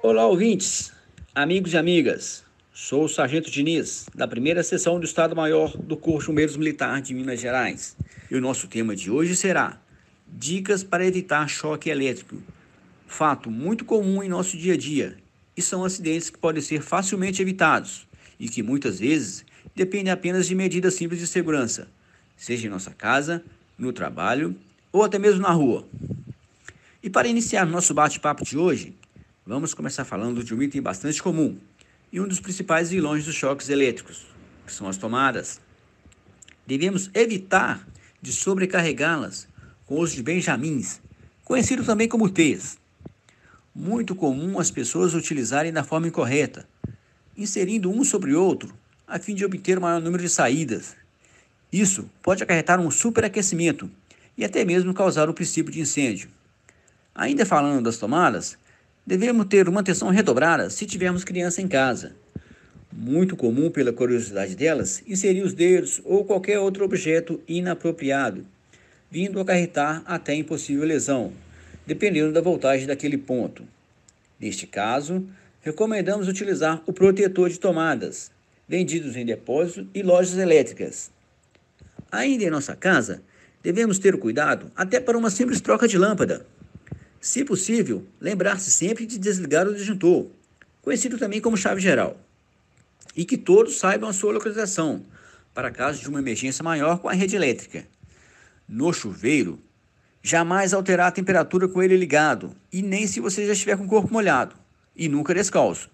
Olá, ouvintes, amigos e amigas. Sou o Sargento Diniz, da primeira sessão do Estado-Maior do Corpo Chumeiros Militar de Minas Gerais. E o nosso tema de hoje será Dicas para evitar choque elétrico. Fato muito comum em nosso dia a dia e são acidentes que podem ser facilmente evitados e que muitas vezes dependem apenas de medidas simples de segurança, seja em nossa casa, no trabalho ou até mesmo na rua. E para iniciar nosso bate-papo de hoje, Vamos começar falando de um item bastante comum e um dos principais vilões dos choques elétricos, que são as tomadas. Devemos evitar de sobrecarregá-las com os de benjamins, conhecido também como T's. Muito comum as pessoas utilizarem da forma incorreta, inserindo um sobre outro a fim de obter o maior número de saídas. Isso pode acarretar um superaquecimento e até mesmo causar o princípio de incêndio. Ainda falando das tomadas, Devemos ter uma atenção redobrada se tivermos criança em casa. Muito comum, pela curiosidade delas, inserir os dedos ou qualquer outro objeto inapropriado, vindo acarretar até impossível lesão, dependendo da voltagem daquele ponto. Neste caso, recomendamos utilizar o protetor de tomadas, vendidos em depósito e lojas elétricas. Ainda em nossa casa, devemos ter cuidado até para uma simples troca de lâmpada. Se possível, lembrar-se sempre de desligar o disjuntor, conhecido também como chave geral, e que todos saibam a sua localização, para caso de uma emergência maior com a rede elétrica. No chuveiro, jamais alterar a temperatura com ele ligado, e nem se você já estiver com o corpo molhado, e nunca descalço.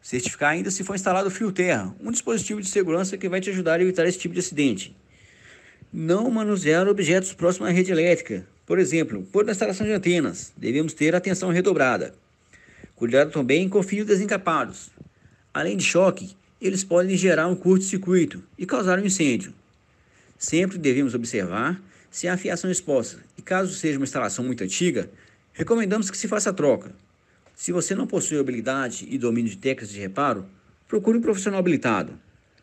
Certificar ainda se for instalado o fio terra, um dispositivo de segurança que vai te ajudar a evitar esse tipo de acidente. Não manusear objetos próximos à rede elétrica, por exemplo, por instalação de antenas, devemos ter atenção redobrada. Cuidado também com fios desencapados. Além de choque, eles podem gerar um curto-circuito e causar um incêndio. Sempre devemos observar se há fiação exposta e, caso seja uma instalação muito antiga, recomendamos que se faça a troca. Se você não possui habilidade e domínio de técnicas de reparo, procure um profissional habilitado,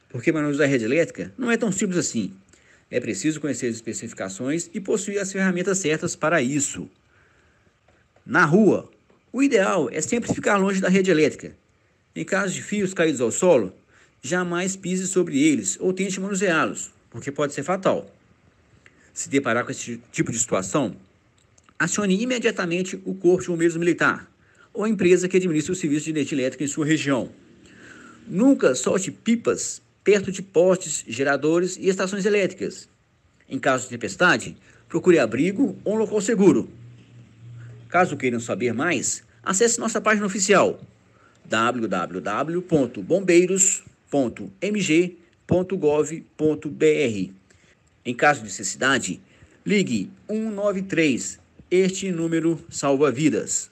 porque manusear a rede elétrica não é tão simples assim. É preciso conhecer as especificações e possuir as ferramentas certas para isso. Na rua, o ideal é sempre ficar longe da rede elétrica. Em caso de fios caídos ao solo, jamais pise sobre eles ou tente manuseá-los, porque pode ser fatal. Se deparar com esse tipo de situação, acione imediatamente o Corpo de Bombeiros Militar ou a empresa que administra o serviço de energia elétrica em sua região. Nunca solte pipas perto de postes, geradores e estações elétricas. Em caso de tempestade, procure abrigo ou um local seguro. Caso queiram saber mais, acesse nossa página oficial www.bombeiros.mg.gov.br. Em caso de necessidade, ligue 193. Este número salva vidas.